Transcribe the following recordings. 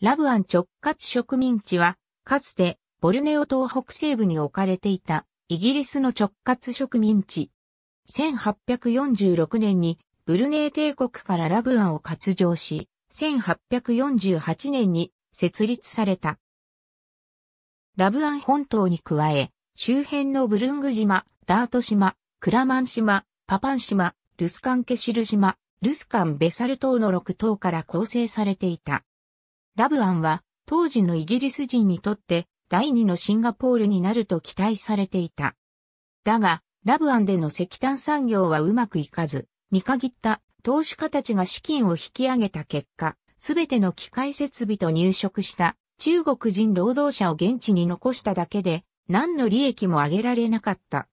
ラブアン直轄植民地は、かつて、ボルネオ島北西部に置かれていた、イギリスの直轄植民地。1846年に、ブルネー帝国からラブアンを割譲し、1848年に設立された。ラブアン本島に加え、周辺のブルング島、ダート島、クラマン島、パパン島、ルスカンケシル島、ルスカンベサル島の6島から構成されていた。ラブアンは当時のイギリス人にとって第二のシンガポールになると期待されていた。だが、ラブアンでの石炭産業はうまくいかず、見限った投資家たちが資金を引き上げた結果、すべての機械設備と入植した中国人労働者を現地に残しただけで、何の利益も上げられなかった。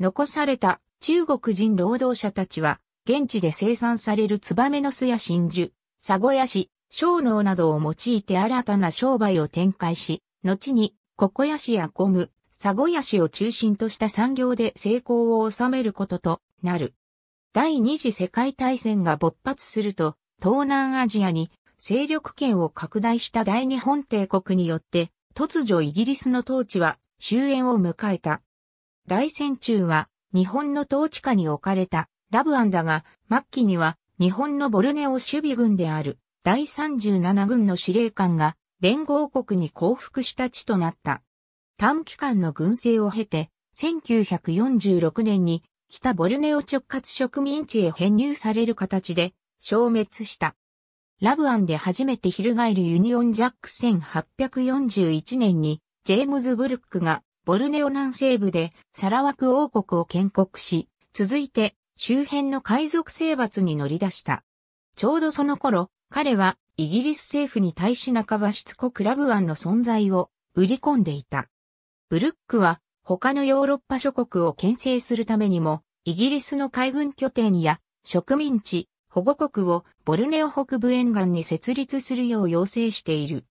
残された中国人労働者たちは、現地で生産されるツバメの巣や真珠、サゴヤシ、小脳などを用いて新たな商売を展開し、後に、ココヤシやゴム、サゴヤシを中心とした産業で成功を収めることとなる。第二次世界大戦が勃発すると、東南アジアに勢力圏を拡大した大日本帝国によって、突如イギリスの統治は終焉を迎えた。大戦中は日本の統治下に置かれたラブアンだが、末期には日本のボルネオ守備軍である第37軍の司令官が連合国に降伏した地となった。短期間の軍政を経て、1946年に北ボルネオ直轄植民地へ編入される形で消滅した。ラブアンで初めて翻るユニオンジャック1841年にジェームズ・ブルックがボルネオ南西部でサラワク王国を建国し、続いて周辺の海賊征伐に乗り出した。ちょうどその頃、彼はイギリス政府に対し半ばしつこクラブ案の存在を売り込んでいた。ブルックは他のヨーロッパ諸国を牽制するためにもイギリスの海軍拠点や植民地、保護国をボルネオ北部沿岸に設立するよう要請している。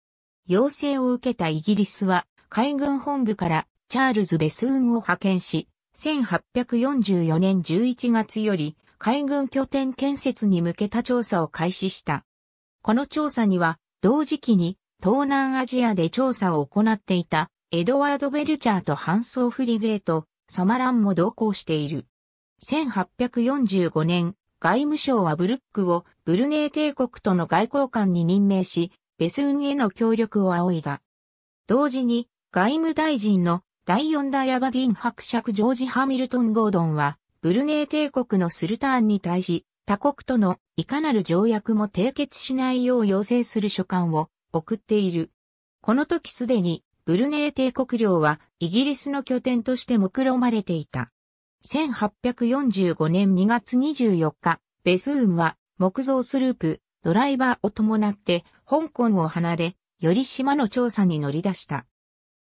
要請を受けたイギリスは海軍本部からチャールズ・ベスーンを派遣し、1844年11月より海軍拠点建設に向けた調査を開始した。この調査には、同時期に東南アジアで調査を行っていたエドワード・ベルチャーとハンソー・フリゲート、サマランも同行している。1845年、外務省はブルックをブルネー帝国との外交官に任命し、ベスンへの協力を仰いだ。同時に、外務大臣の第四代アバディン伯爵ジョージ・ハミルトン・ゴードンは、ブルネー帝国のスルターンに対し、他国とのいかなる条約も締結しないよう要請する書簡を送っている。この時すでにブルネー帝国領はイギリスの拠点として目論まれていた。1845年2月24日、ベスーンは木造スループ、ドライバーを伴って香港を離れ、より島の調査に乗り出した。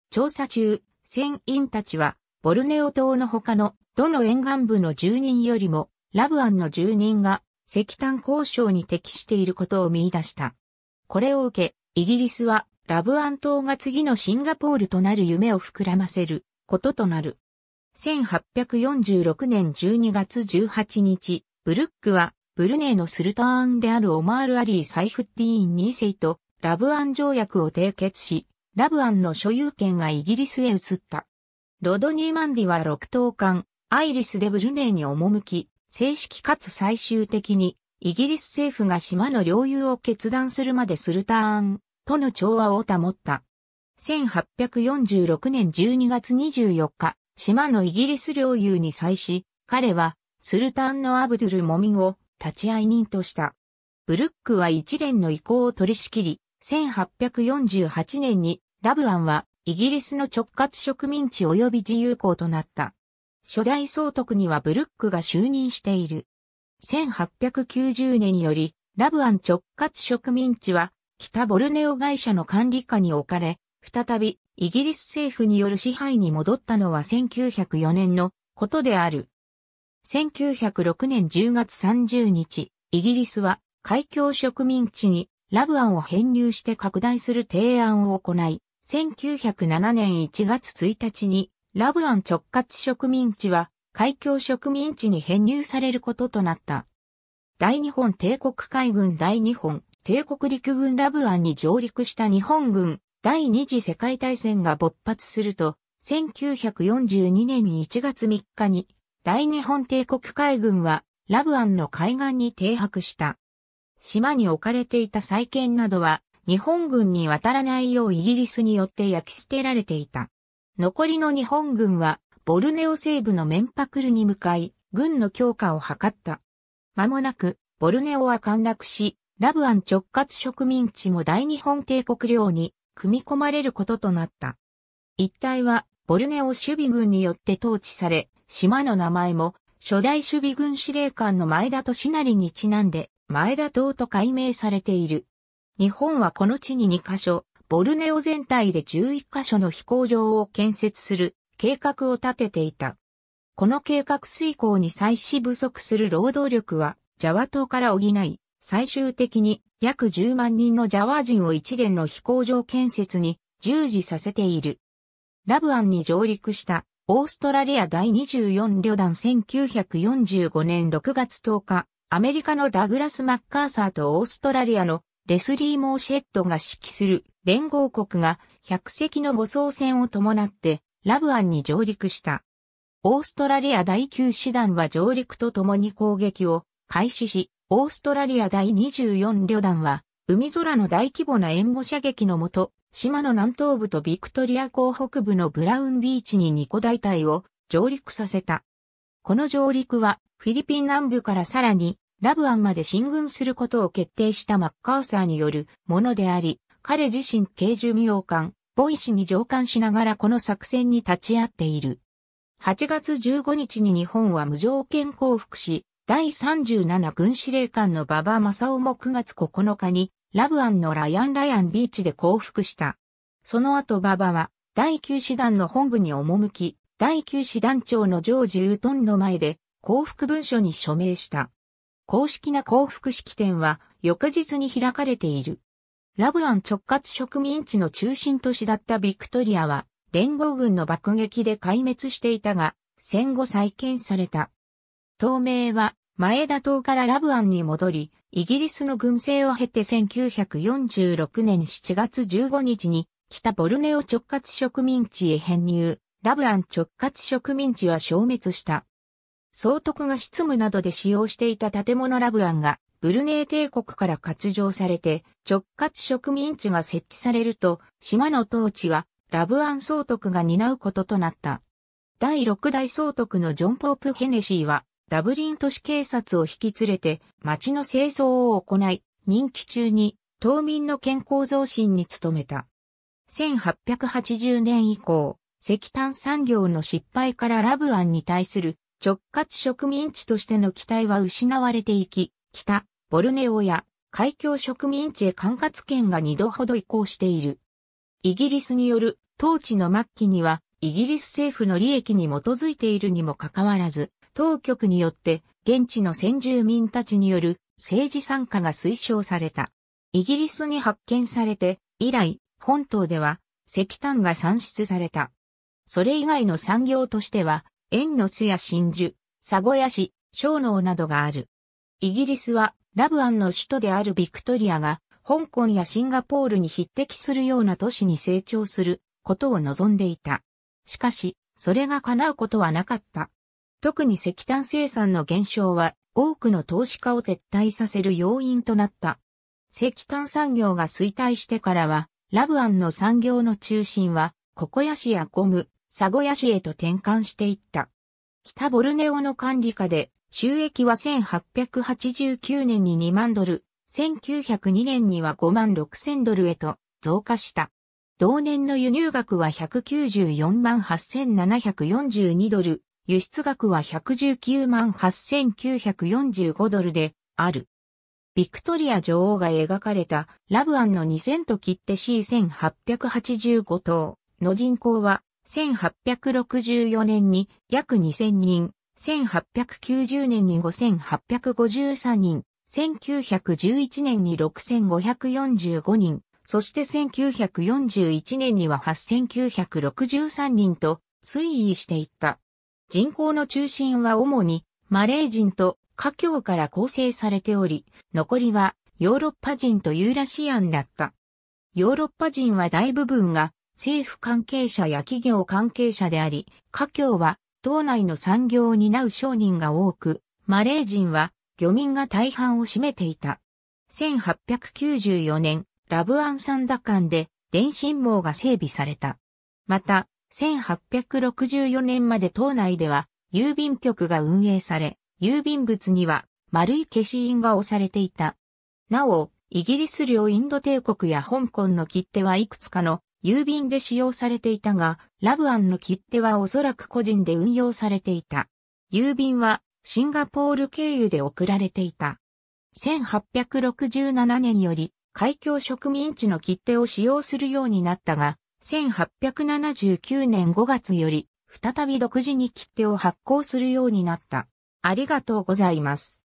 調査中、船員たちはボルネオ島の他のどの沿岸部の住人よりもラブアンの住人が石炭交渉に適していることを見出した。これを受け、イギリスはラブアン島が次のシンガポールとなる夢を膨らませることとなる。1846年12月18日、ブルックはブルネイのスルターンであるオマール・アリー・サイフッティーン2世とラブアン条約を締結し、ラブアンの所有権がイギリスへ移った。ロドニー・マンディは6等間、アイリスでブルネイに赴き、正式かつ最終的に、イギリス政府が島の領有を決断するまでするターン、との調和を保った。1846年12月24日、島のイギリス領有に際し、彼は、スルターンのアブドゥル・モミンを立ち会い人とした。ブルックは一連の意向を取り仕切り、1848年にラブアンはイギリスの直轄植民地及び自由港となった。初代総督にはブルックが就任している。1890年により、ラブアン直轄植民地は、北ボルネオ会社の管理下に置かれ、再び、イギリス政府による支配に戻ったのは1904年のことである。1906年10月30日、イギリスは海峡植民地にラブアンを編入して拡大する提案を行い、1907年1月1日にラブアン直轄植民地は海峡植民地に編入されることとなった。大日本帝国海軍大日本帝国陸軍ラブアンに上陸した日本軍第二次世界大戦が勃発すると、1942年1月3日に大日本帝国海軍はラブアンの海岸に停泊した。島に置かれていた再建などは日本軍に渡らないようイギリスによって焼き捨てられていた。残りの日本軍は、ボルネオ西部のメンパクルに向かい、軍の強化を図った。間もなく、ボルネオは陥落し、ラブアン直轄植民地も大日本帝国領に組み込まれることとなった。一帯はボルネオ守備軍によって統治され、島の名前も初代守備軍司令官の前田としなりにちなんで前田島と改名されている。日本はこの地に2カ所、ボルネオ全体で11カ所の飛行場を建設する計画を立てていた。この計画遂行に際し不足する労働力はジャワ島から補い、最終的に約10万人のジャワ人を一連の飛行場建設に従事させている。ラブアンに上陸したオーストラリア第24旅団1945年6月10日、アメリカのダグラス・マッカーサーとオーストラリアのレスリー・モーシェットが指揮する連合国が100隻の護送船を伴ってラブアンに上陸した。オーストラリア第9師団は上陸と共に攻撃を開始し、オーストラリア第24旅団は海空の大規模な援護射撃のもと、島の南東部とビクトリア港北部のブラウンビーチに2個大隊を上陸させた。この上陸はフィリピン南部からさらにラブアンまで進軍することを決定したマッカーサーによるものであり、彼自身軽巡洋艦、ボイシに乗艦しながらこの作戦に立ち会っている。8月15日に日本は無条件降伏し、第37軍司令官の馬場正夫も9月9日に、ラブアンのライアンライアンビーチで降伏した。その後馬場は、第9師団の本部に赴き、第9師団長のジョージ・ウートンの前で、降伏文書に署名した。公式な幸福式典は翌日に開かれている。ラブアン直轄植民地の中心都市だったビクトリアは連合軍の爆撃で壊滅していたが、戦後再建された。東名は前田島からラブアンに戻り、イギリスの軍政を経て1946年7月15日に北ボルネオ直轄植民地へ編入、ラブアン直轄植民地は消滅した。総督が執務などで使用していた建物ラブアンが、ブルネー帝国から割譲されて、直轄植民地が設置されると、島の統治は、ラブアン総督が担うこととなった。第6代総督のジョン・ポープ・ヘネシーは、ダブリン都市警察を引き連れて、町の清掃を行い、任期中に、島民の健康増進に努めた。1880年以降、石炭産業の失敗からラブアンに対する直轄植民地としての期待は失われていき、北、ボルネオや海峡植民地へ管轄権が2度ほど移行している。イギリスによる統治の末期には、イギリス政府の利益に基づいているにもかかわらず、当局によって現地の先住民たちによる政治参加が推奨された。イギリスに発見されて、以来、本島では石炭が産出された。それ以外の産業としては、縁の巣や真珠、佐古、屋市、小脳などがある。イギリスはラブアンの首都であるビクトリアが香港やシンガポールに匹敵するような都市に成長することを望んでいた。しかし、それが叶うことはなかった。特に石炭生産の減少は多くの投資家を撤退させる要因となった。石炭産業が衰退してからは、ラブアンの産業の中心は、ココヤシやゴム、サゴヤ市へと転換していった。北ボルネオの管理下で、収益は1889年に2万ドル、1902年には5万6千ドルへと増加した。同年の輸入額は194万8742ドル、輸出額は119万8945ドルである。ビクトリア女王が描かれたラブアンの2000と切って C1885 等の人口は1864年に約2000人、1890年に5853人、1911年に6545人、そして1941年には8963人と推移していった。人口の中心は主にマレー人と華僑から構成されており、残りはヨーロッパ人とユーラシアンだった。ヨーロッパ人は大部分が政府関係者や企業関係者であり、華僑は島内の産業を担う商人が多く、マレー人は漁民が大半を占めていた。1894年、ラブアンサンダ間で電信網が整備された。また、1864年まで島内では郵便局が運営され、郵便物には丸い消印が押されていた。なお、イギリス領インド帝国や香港の切手はいくつかの郵便で使用されていたが、ラブアンの切手はおそらく個人で運用されていた。郵便はシンガポール経由で送られていた。1867年より海峡植民地の切手を使用するようになったが、1879年5月より再び独自に切手を発行するようになった。ありがとうございます。